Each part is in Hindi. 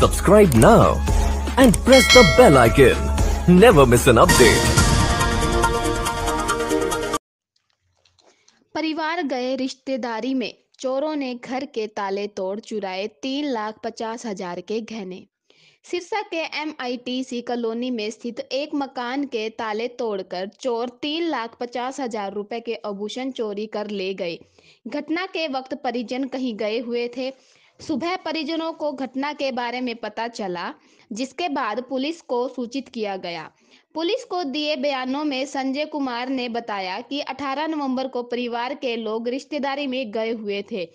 Subscribe now and press the bell icon. Never miss an update. परिवार गए रिश्तेदारी में चोरों ने घर के ताले तोड़ चुराए तीन लाख पचास हजार के गहने सिरसा के एमआईटीसी कॉलोनी में स्थित एक मकान के ताले तोड़कर चोर तीन लाख पचास हजार रुपए के आभूषण चोरी कर ले गए घटना के वक्त परिजन कहीं गए हुए थे सुबह परिजनों को घटना के बारे में पता चला जिसके बाद पुलिस को सूचित किया गया पुलिस को दिए बयानों में संजय कुमार ने बताया कि 18 नवंबर को परिवार के लोग रिश्तेदारी में गए हुए थे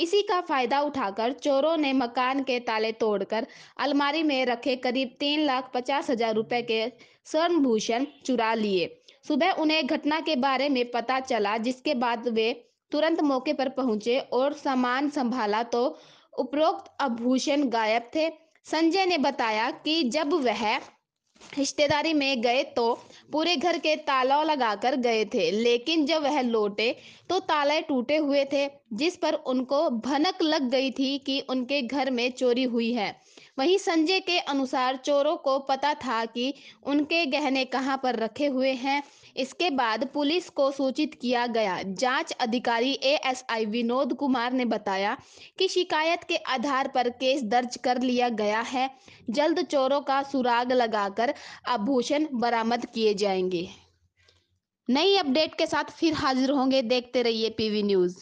इसी का फायदा उठाकर चोरों ने मकान के ताले तोड़कर अलमारी में रखे करीब तीन लाख पचास हजार रुपए के स्वर्ण भूषण चुरा लिए सुबह उन्हें घटना के बारे में पता चला जिसके बाद वे तुरंत मौके पर पहुंचे और सामान संभाला तो उपरोक्त आभूषण गायब थे संजय ने बताया कि जब वह रिश्तेदारी में गए तो पूरे घर के ताला लगाकर गए थे लेकिन जब वह लौटे तो ताले टूटे हुए थे जिस पर उनको भनक लग गई थी कि उनके घर में चोरी हुई है वहीं संजय के अनुसार चोरों को पता था कि उनके गहने कहां पर रखे हुए हैं इसके बाद पुलिस को सूचित किया गया जांच अधिकारी एएसआई विनोद कुमार ने बताया कि शिकायत के आधार पर केस दर्ज कर लिया गया है जल्द चोरों का सुराग लगाकर आभूषण बरामद किए जाएंगे नई अपडेट के साथ फिर हाजिर होंगे देखते रहिए पीवी न्यूज़